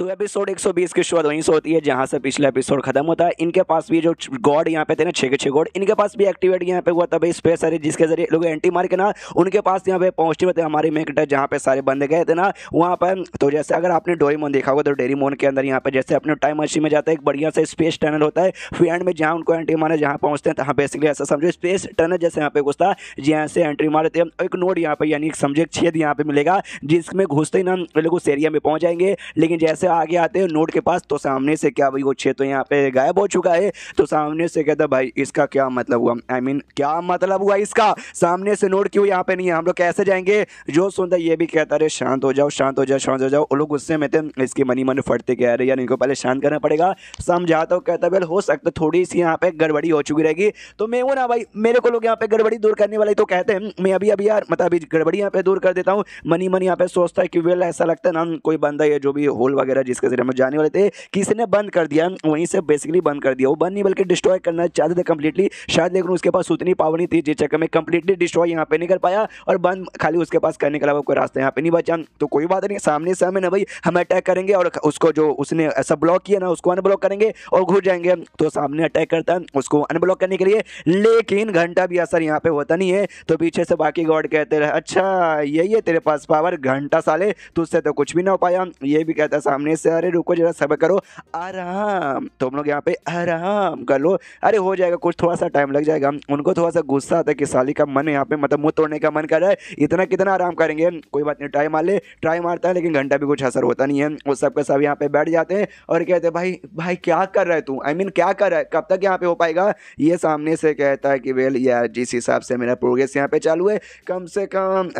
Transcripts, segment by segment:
तो एपिसोड 120 की शुरुआत वहीं से होती है जहां से पिछला एपिसोड खत्म होता है इनके पास भी जो गॉड यहाँ पे थे ना छे के छे गॉड इनके पास भी एक्टिवेट यहाँ पे हुआ था भाई स्पेस है जिसके जरिए लोग एंटी मार के ना उनके पास यहाँ पे पहुंचते हुए थे हमारे मेकटर जहाँ पे सारे बंदे गए थे ना वहाँ पर तो जैसे अगर आपने मोन देखा होगा तो मोन के अंदर यहाँ पे जैसे अपने टाइम मशीन में जाता है एक बढ़िया से स्पेस टनल होता है फिर एंड में जहाँ उनको एंट्री मारे जहाँ पहुँचते हैं तहाँ बेसिकली ऐसा समझो स्पेस टनल जैसे यहाँ पे घुसता है जहाँ से एंट्री मारे थे एक नोट यहाँ पर यानी समझे छेद यहाँ पे मिलेगा जिसमें घुसते ही ना लोग उस एरिया में पहुँच जाएंगे लेकिन जैसे आगे आते हैं नोट के पास तो सामने से क्या भाई वो छे तो यहाँ पे गायब हो चुका है तो सामने से कहता भाई इसका क्या मतलब हुआ आई I मीन mean, क्या मतलब हुआ इसका सामने से नोट क्यों यहाँ पे नहीं है हम लोग कैसे जाएंगे जो सुनता ये भी कहता अरे शांत हो जाओ शांत हो जाओ शांत हो जाओ वो लोग गुस्से में थे इसके मनी मन फटते कह रहे यार इनको पहले शांत करना पड़ेगा समझाता हूँ कहता भाई हो सकता थोड़ी सी यहाँ पे गड़बड़ी हो चुकी रहेगी तो मैं वो ना भाई मेरे को लोग यहाँ पे गड़बड़ी दूर करने वाले तो कहते हैं मैं अभी अभी यार मतलब अभी गड़बड़ी यहाँ पे दूर कर देता हूँ मनी मन यहाँ पे सोचता है कि वेल ऐसा लगता है ना कोई बंदा ये जो भी होल वगैरह वगैरह जिसके जरिए हम जाने वाले थे किसी ने बंद कर दिया वहीं से बेसिकली बंद कर दिया वो बंद नहीं बल्कि डिस्ट्रॉय करना चाहते थे कंप्लीटली शायद लेकिन उसके पास उतनी पावर नहीं थी जिस चक्कर में कंप्लीटली डिस्ट्रॉय यहाँ पे नहीं कर पाया और बंद खाली उसके पास करने के अलावा कोई रास्ता यहाँ पे नहीं बचा तो कोई बात नहीं सामने से हमें ना भाई हम अटैक करेंगे और उसको जो उसने ऐसा ब्लॉक किया ना उसको अनब्लॉक करेंगे और घुस जाएंगे तो सामने अटैक करता है उसको अनब्लॉक करने के लिए लेकिन घंटा भी असर यहाँ पे होता नहीं है तो पीछे से बाकी गॉड कहते रहे अच्छा यही है तेरे पास पावर घंटा साले तो उससे तो कुछ भी ना हो पाया ये भी कहता है सामने सामने से अरे रुको जरा सब करो आराम तुम लोग यहाँ पे आराम कर लो अरे हो जाएगा कुछ थोड़ा सा टाइम लग जाएगा उनको थोड़ा सा गुस्सा आता है कि साली का मन यहाँ पे मतलब मुँह तोड़ने का मन कर रहा है इतना कितना आराम करेंगे कोई बात नहीं ट्राई मार ले ट्राई मारता है लेकिन घंटा भी कुछ असर होता नहीं है वो सब का सब यहाँ पे बैठ जाते हैं और कहते हैं भाई भाई क्या कर रहे तू आई मीन क्या कर रहा है कब तक यहाँ पे हो पाएगा ये सामने से कहता है कि वेल यार जिस हिसाब से मेरा प्रोग्रेस यहाँ पे चालू है कम से कम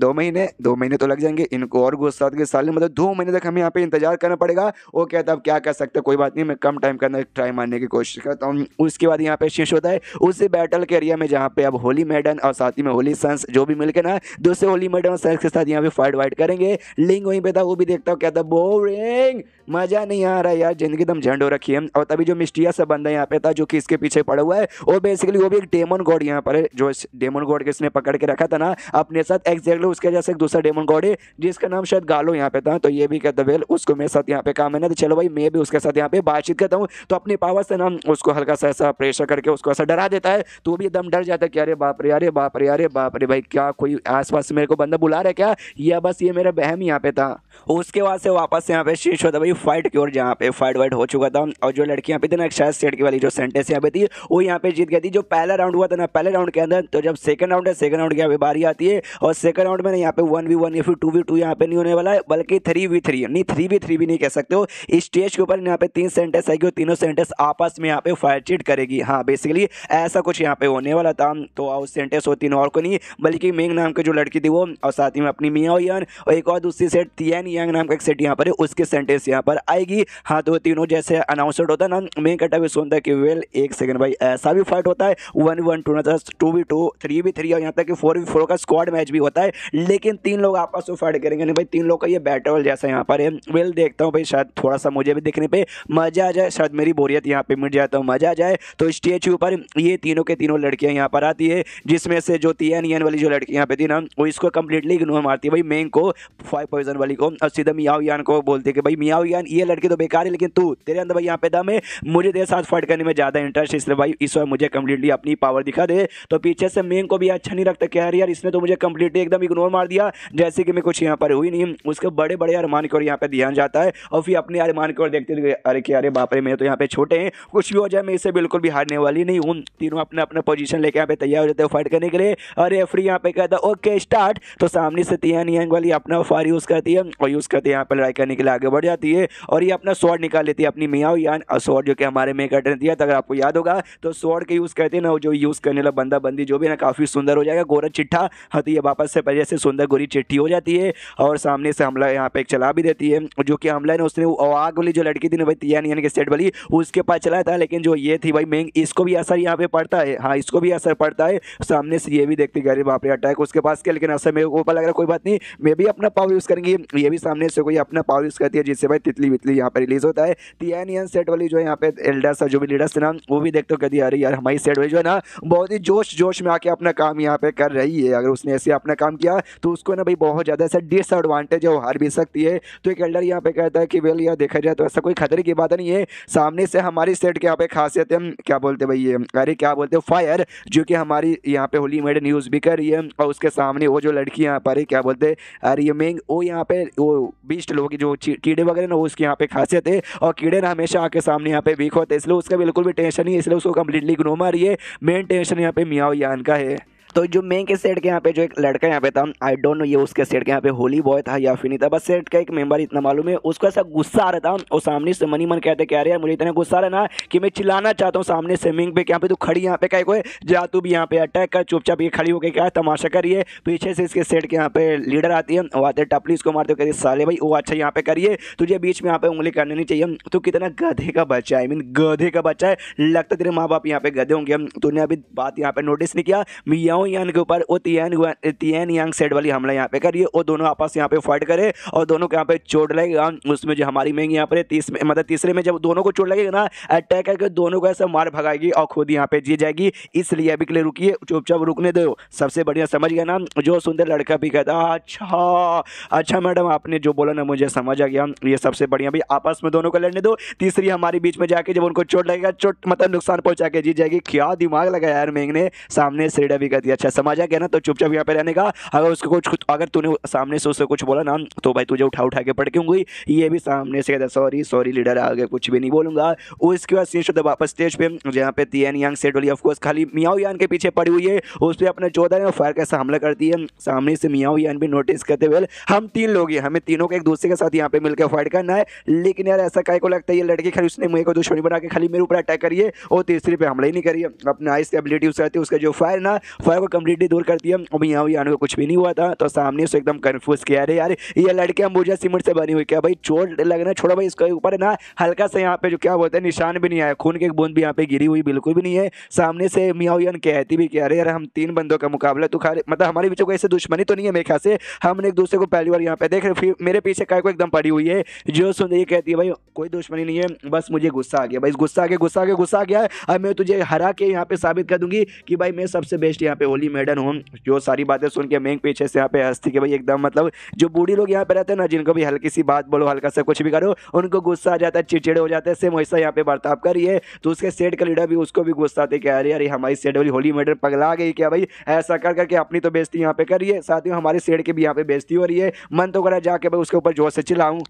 दो महीने दो महीने तो लग जाएंगे इनको और गुस्सा साली मतलब दो महीने तक हमें यहाँ पे इंतजार करना पड़ेगा वो कहता है अब क्या कर सकते हैं कोई बात नहीं मैं कम टाइम के अंदर ट्राई मारने की कोशिश करता हूँ उसके बाद यहाँ पे शेष होता है उसी बैटल के एरिया में जहाँ पे अब होली मैडन और साथ ही में होली सन्स जो भी मिलकर ना दूसरे होली मैडन और सन्स के साथ यहाँ पे फाइट वाइट करेंगे लिंग वहीं पर था वो भी देखता हूँ कहता बोरिंग मज़ा नहीं आ रहा यार जिंदगी दम झंडो रखी है और तभी जो मिस्टिया सा बंदा यहाँ पे था जो कि इसके पीछे पड़ा हुआ है वो बेसिकली वो भी एक डेमन गॉड यहाँ पर है जो डेमन गॉड के इसने पकड़ के रखा था ना अपने साथ एक्जैक्टली उसके जैसे एक दूसरा डेमन गॉड है जिसका नाम शायद गालो यहाँ पे था तो ये ये भी कहता बेल उसको मेरे साथ यहाँ पे काम है ना तो चलो भाई मैं भी उसके साथ यहाँ पे बातचीत करता हूँ तो अपनी पावर से ना उसको हल्का सा ऐसा प्रेशर करके उसको ऐसा डरा देता है तो भी एकदम डर जाता है कि अरे बाप रे अरे बाप रे अरे बाप रे भाई क्या कोई आस से मेरे को बंदा बुला रहा है क्या या बस ये मेरा बहम यहाँ पे था उसके बाद से वापस यहाँ पे शीर्ष होता भाई फाइट की ओर जहाँ पे फाइट वाइट हो चुका था और जो लड़की यहाँ पे थी ना शायद सेट की वाली जो सेंटेंस यहाँ पे थी वो यहाँ पे जीत गई थी जो पहला राउंड हुआ था ना पहले राउंड के अंदर तो जब सेकंड राउंड है सेकंड राउंड की यहाँ पे बारी आती है और सेकंड राउंड में ना यहाँ पे वन वी वन या फिर टू वी टू यहाँ पे नहीं होने वाला है बल्कि थ्री वी थ्री नहीं थ्री वी थ्री भी नहीं कह सकते हो स्टेज के ऊपर यहाँ पे तीन सेंटेंस आएगी और तीनों सेंटेंस आपस में यहाँ पे फाइट करेगी हाँ बेसिकली ऐसा कुछ यहाँ पे होने वाला था तो और सेंटेंस हो तीनों और को नहीं बल्कि मेंग नाम की जो लड़की थी वो और साथ ही में अपनी मियाँ यान और एक और दूसरी सेट तियन यंग नाम का एक सेट यहाँ पर है उसके सेंटेंस यहाँ पर आएगी हाँ तो तीनों जैसे अनाउंसड होता ना मेंग कटा भी सुनता कि वेल एक सेकंड भाई ऐसा भी फाइट होता है वन वन टू ना two v two three v three और यहाँ तक कि फोर वी फोर का स्क्वाड मैच भी होता है लेकिन तीन लोग आपस में फाइट करेंगे नहीं भाई तीन लोग का ये बैटल जैसा ऐसा यहाँ पर है वेल देखता हूँ भाई शायद थोड़ा सा मुझे भी देखने पर मज़ा आ जाए शायद मेरी बोरियत यहाँ पर मिट जाए तो मज़ा आ जाए तो स्टेचू पर ये तीनों के तीनों लड़कियाँ यहाँ पर आती है जिसमें से जो तीन एन वाली जो लड़की यहाँ पे थी ना वो इसको कंप्लीटली इग्नोर मारती है भाई मेंग को फाइव पॉइजन वाली को और सीधा मियाओ यान को बोलती है कि भाई मियाओ यान ये लड़की तो बेकार है लेकिन तू तेरे अंदर भाई यहाँ पे दम है मुझे तेरे साथ फाइट करने में ज़्यादा इंटरेस्ट है इसलिए भाई इस बार मुझे कंप्लीटली अपनी पावर दिखा दे तो पीछे से मेंग को भी अच्छा नहीं लगता कह रही यार इसने तो मुझे कंप्लीटली एकदम इग्नोर मार दिया जैसे कि मैं कुछ यहाँ पर हुई नहीं उसके बड़े बड़े यार अरमान की ओर यहाँ पे ध्यान जाता है और फिर अपने मान की ओर देखते हुए अरे कि अरे बापरे मैं तो यहाँ पे छोटे हैं कुछ भी हो जाए मैं इसे बिल्कुल भी हारने वाली नहीं हूँ तीनों अपने अपने पोजिशन लेके यहाँ पे तैयार हो जाते हैं फाइट करने के लिए और रेफरी यहाँ पे कहता है ओके स्टार्ट तो सामने से तिया नियंग वाली अपना फायर यूज़ करती है और यूज़ करती है यहाँ पर लड़ाई करने के लिए आगे बढ़ जाती है और ये अपना स्वॉर्ड निकाल लेती है अपनी मियाँ यान स्वॉर्ड जो कि हमारे मे ने दिया था अगर आपको याद होगा तो स्वॉर्ड के यूज़ करते हैं ना जो यूज़ करने वाला बंदा बंदी जो भी ना काफ़ी सुंदर हो जाएगा गोरा चिट्ठा हाँ तो ये वापस से पहले से सुंदर गोरी चिट्ठी हो जाती है और सामने से हमला यहाँ पे एक चला भी देती है जो कि हमला हमलन उसने आग वाली जो लड़की थी ना भाई तियान यानी कि सेट वाली उसके पास चलाया था लेकिन जो ये थी भाई मेंग इसको भी असर यहाँ पे पड़ता है हाँ इसको भी असर पड़ता है सामने से ये भी देखती गरीब आप अटैक उसके पास किया लेकिन असर मेरे को ऊपर लग रहा कोई बात नहीं मैं भी अपना पावर यूज़ करेंगी ये भी सामने से कोई अपना पावर यूज़ करती है जिससे भाई तितली वितली यहाँ पर रिलीज़ होता है तियान यान सेट वाली जो है यहाँ पे एल्डर सा जो भी लीडर्स ना वो भी देखते हो कहती अरे यार हमारी सेट वाली जो है ना बहुत ही जोश जोश में आके अपना काम यहाँ पे कर रही है अगर उसने ऐसे अपना काम किया तो उसको ना भाई बहुत ज़्यादा ऐसा डिसएडवांटेज है वो हार भी सकती है है तो एक एल्डर यहाँ पे कहता है कि वेल यह देखा जाए तो ऐसा कोई खतरे की बात नहीं है सामने से हमारी सेट के यहाँ पे खासियत है क्या बोलते भाई ये अरे क्या बोलते हो फायर जो कि हमारी यहाँ पे होली मेड न्यूज़ भी कर रही है और उसके सामने वो जो लड़की यहाँ पर क्या बोलते अरे मेंग वो यहाँ पे वो बीस्ट लोगों की जो कीड़े वगैरह ना वो उसकी यहाँ पे खासियत है और कीड़े ना हमेशा आके सामने यहाँ पे वीक होते हैं इसलिए उसका बिल्कुल भी टेंशन नहीं है इसलिए उसको कम्प्लीटली रही है मेन टेंशन यहाँ पे मियाओ यान का है तो जो मेन के सेट के यहाँ पे जो एक लड़का यहाँ पे था आई डोंट नो ये उसके सेट के यहाँ पे होली बॉय था या फिर नहीं था बस सेट का एक मेंबर इतना मालूम है उसको ऐसा गुस्सा आ रहा था और सामने से मनी मन कहते क्या यार मुझे इतना गुस्सा रहना कि मैं चिल्लाना चाहता हूँ सामने स्विमिंग पे यहाँ पे तू खड़ी यहाँ पे कहे कोई जा तू भी यहाँ पे अटैक कर चुपचाप ये खड़ी होकर क्या तमाशा करिए पीछे से इसके सेट के यहाँ पे लीडर आती है वो आते टपली इसको मारते कहते साले भाई वो अच्छा यहाँ पे करिए तुझे बीच में यहाँ पे उंगली करनी नहीं चाहिए तो कितना गधे का बच्चा आई मीन गधे का बच्चा है लगता तेरे माँ बाप यहाँ पे गधे होंगे तूने अभी बात यहाँ पे नोटिस नहीं किया मैं नौ यान के ऊपर वो तियन तियन यांग सेट वाली हमला यहाँ पे करिए और दोनों आपस यहाँ पे फाइट करे और दोनों के यहाँ पे चोट लगेगा हाँ, उसमें जो हमारी मैंग यहाँ पर तीस मतलब तीसरे में जब दोनों को चोट लगेगा ना अटैक करके दोनों को ऐसे मार भगाएगी और खुद यहाँ पे जी जाएगी इसलिए अभी के लिए रुकी चुपचाप रुकने दो सबसे बढ़िया समझ गया ना जो सुंदर लड़का भी कहता अच्छा अच्छा मैडम आपने जो बोला ना मुझे समझ आ गया ये सबसे बढ़िया भी आपस में दोनों को लड़ने दो तीसरी हमारे बीच में जाके जब उनको चोट लगेगा चोट मतलब नुकसान पहुंचा के जीत जाएगी क्या दिमाग लगा यार मैंग ने सामने श्रीडा भी कर दिया अच्छा समझ आ गया ना तो चुपचाप यहाँ पे रहने का अगर उसको कुछ अगर तूने सामने से उससे कुछ बोला ना तो भाई तुझे उठा उठा के पड़ क्यों गई ये भी सामने से कहता सॉरी सॉरी लीडर आगे कुछ भी नहीं बोलूंगा उसके बाद सीन शुद्ध वापस स्टेज पे जहाँ पे तीन यांग सेट वाली ऑफकोर्स खाली मियाओ यान के पीछे पड़ी हुई है उस पर अपने चौदह ने फायर कैसा हमला कर दिया सामने से मियाओ यान भी नोटिस करते हुए हम तीन लोग हैं हमें तीनों को एक दूसरे के साथ यहाँ पे मिलकर फाइट करना है लेकिन यार ऐसा काय को लगता है ये लड़की खाली उसने मुझे को दुश्मनी बना के खाली मेरे ऊपर अटैक करिए और तीसरी पे हमला ही नहीं करिए अपने आइस की एबिलिटी यूज उसका जो फायर ना फायर को कम्प्लीटली दूर कर दिया और यहाँ भी आने को कुछ भी नहीं हुआ था तो सामने उसे एकदम कन्फ्यूज किया अरे यार ये लड़के अंबुजा सीमेंट से बनी हुई क्या भाई चोट लगना छोड़ो भाई इसके ऊपर ना हल्का सा यहाँ पे जो क्या बोलते हैं निशान भी नहीं आया खून की एक बूंद भी यहाँ पे गिरी हुई बिल्कुल भी नहीं है सामने से मियाँ कहती भी क्या अरे यार हम तीन बंदों का मुकाबला तो खा मतलब हमारे बीच को ऐसे दुश्मनी तो नहीं है मेरे ख्याल से हमने एक दूसरे को पहली बार यहाँ पे देख रहे फिर मेरे पीछे काय को एकदम पड़ी हुई है जो सुन ये कहती है भाई कोई दुश्मनी नहीं है बस मुझे गुस्सा आ गया भाई गुस्सा आ गया गुस्सा आ गया गुस्सा आ गया अब मैं तुझे हरा के यहाँ पे साबित कर दूंगी कि भाई मैं सबसे बेस्ट यहाँ पे होली मैडन हूँ जो सारी बातें सुन के मैं पीछे से यहाँ पे हंसती कि भाई एकदम मतलब जो बूढ़ी लोग यहाँ पे रहते हैं ना जिनको भी हल्की सी बात बोलो हल्का सा कुछ भी करो उनको गुस्सा आ जाता है चिड़चिड़े हो जाते हैं सेम वैसा यहाँ पे बर्ताव करिए तो उसके सेट का लीडर भी उसको भी गुस्सा आते क्या अरे अरे हमारी सेट वाली होली मैडन पगला गई क्या भाई ऐसा कर करके अपनी तो बेजती यहाँ पे करिए साथ ही हमारे सेट की भी यहाँ पे बेजती हो रही है मन तो करा जाके भाई उसके ऊपर जोर से चिल्लाऊँ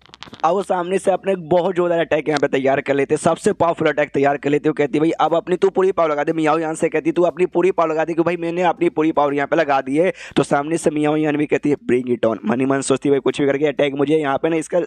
अब वो सामने से अपने बहुत जोरदार अटैक यहाँ पे तैयार कर लेते सबसे पावरफुल अटैक तैयार कर लेते हो कहती भाई अब अपनी तू पूरी पाव लगा दे मियाओ यहाँ से कहती तू अपनी पूरी पाव लगा दे कि भाई मैंने अपनी पूरी पावर यहाँ पे लगा दी है तो सामने से मियाँ भी कहती है ब्रिंग इट ऑन मनी मन सोचती है कुछ भी करके अटैक मुझे यहाँ पे ना इसका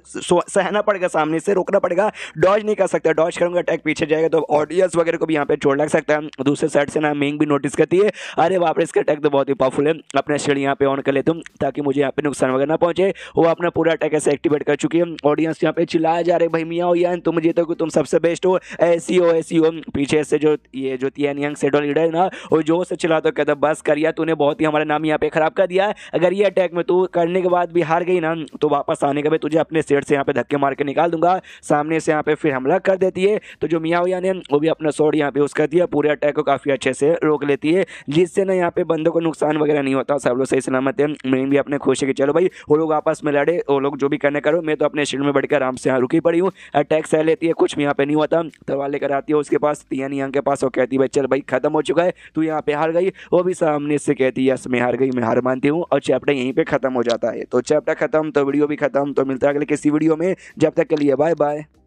सहना पड़ेगा सामने से रोकना पड़ेगा डॉज नहीं कर सकता डॉज करूंगा अटैक पीछे जाएगा तो ऑडियंस वगैरह को भी यहाँ पे छोड़ लग सकता है दूसरे साइड से ना मिंग भी नोटिस करती है अरे बाप रे इसका अटैक तो बहुत ही पावरफुल है अपना शेड यहाँ पे ऑन कर ले तुम ताकि मुझे यहाँ पे नुकसान वगैरह ना पहुंचे वो अपना पूरा अटैक ऐसे एक्टिवेट कर चुकी है ऑडियंस यहाँ पे चिल्लाया जा रहे भाई मियाँ यान तुम मुझे तो तुम सबसे बेस्ट हो ऐसी हो ऐसी हो पीछे से जो ये जो तीन यंग सेडो लीडर है ना वो जो से चिल्ला तो कहता बस प्रयास कर लिया तूने बहुत ही हमारा नाम यहाँ पे खराब कर दिया है अगर ये अटैक में तू करने के बाद भी हार गई ना तो वापस आने के बाद तुझे अपने सेठ से यहाँ पे धक्के मार के निकाल दूंगा सामने से यहाँ पे फिर हमला कर देती है तो जो मियाँ भैया ने वो भी अपना सोड यहाँ पे यूज़ कर दिया पूरे अटैक को काफ़ी अच्छे से रोक लेती है जिससे ना यहाँ पे बंदों को नुकसान वगैरह नहीं होता सब लोग सही सलामत है मैं भी अपने खुश है कि चलो भाई वो लोग आपस में लड़े वो लोग जो भी करने करो मैं तो अपने शील्ड में बढ़कर आराम से यहाँ रुकी पड़ी हूँ अटैक सह लेती है कुछ भी यहाँ पे नहीं होता तवाले लेकर आती है उसके पास तियान यहाँ के पास वो कहती है भाई चल भाई खत्म हो चुका है तू यहाँ पे हार गई वो भी सामने से कहती है मैं हार गई मैं हार मानती हूँ और चैप्टर यहीं पर ख़त्म हो जाता है तो चैप्टर खत्म तो वीडियो भी खत्म तो मिलता है अगले किसी वीडियो में जब तक के लिए बाय बाय